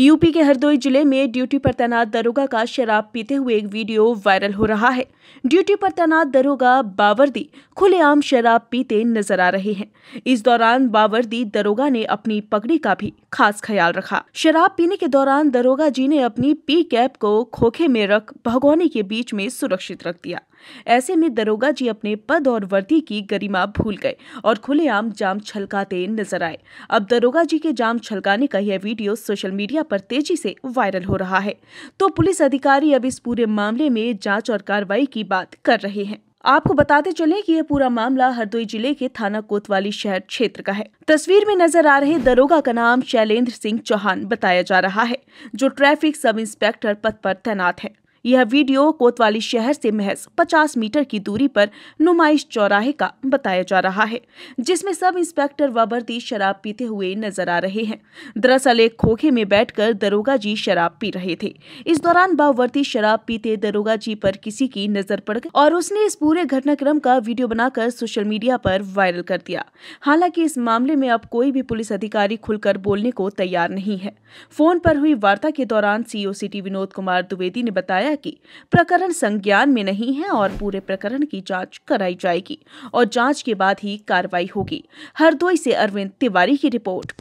UP के हरदोई जिले में ड्यूटी पर तैनात दरोगा का शराब पीते हुए एक वीडियो वायरल हो रहा है ड्यूटी पर तैनात दरोगा बावर्दी खुलेआम शराब पीते नजर आ रहे हैं इस दौरान बावर्दी दरोगा ने अपनी पगड़ी का भी खास ख्याल रखा शराब पीने के दौरान दरोगा जी ने अपनी पी कैप को खोखे में रख भगौने के बीच में सुरक्षित रख दिया ऐसे में दरोगा जी अपने पद और वर्दी की गरिमा भूल गए और खुलेआम जाम छलकाते नजर आए अब दरोगा जी के जाम छलकाने का यह वीडियो सोशल मीडिया पर तेजी से वायरल हो रहा है तो पुलिस अधिकारी अब इस पूरे मामले में जाँच और कार्रवाई की बात कर रहे हैं आपको बताते चले कि यह पूरा मामला हरदोई जिले के थाना कोतवाली शहर क्षेत्र का है तस्वीर में नजर आ रहे दरोगा का नाम शैलेंद्र सिंह चौहान बताया जा रहा है जो ट्रैफिक सब इंस्पेक्टर पद पर तैनात है यह वीडियो कोतवाली शहर से महज 50 मीटर की दूरी पर नुमाइश चौराहे का बताया जा रहा है जिसमें सब इंस्पेक्टर व भर्ती शराब पीते हुए नजर आ रहे हैं दरअसल एक खोखे में बैठकर दरोगा जी शराब पी रहे थे इस दौरान बावर्ती शराब पीते दरोगा जी पर किसी की नजर पड़ गई और उसने इस पूरे घटनाक्रम का वीडियो बनाकर सोशल मीडिया पर वायरल कर दिया हालांकि इस मामले में अब कोई भी पुलिस अधिकारी खुलकर बोलने को तैयार नहीं है फोन पर हुई वार्ता के दौरान सीओ सिटी विनोद कुमार द्विवेदी ने बताया की प्रकरण संज्ञान में नहीं है और पूरे प्रकरण की जांच कराई जाएगी और जांच के बाद ही कार्रवाई होगी हरदोई से अरविंद तिवारी की रिपोर्ट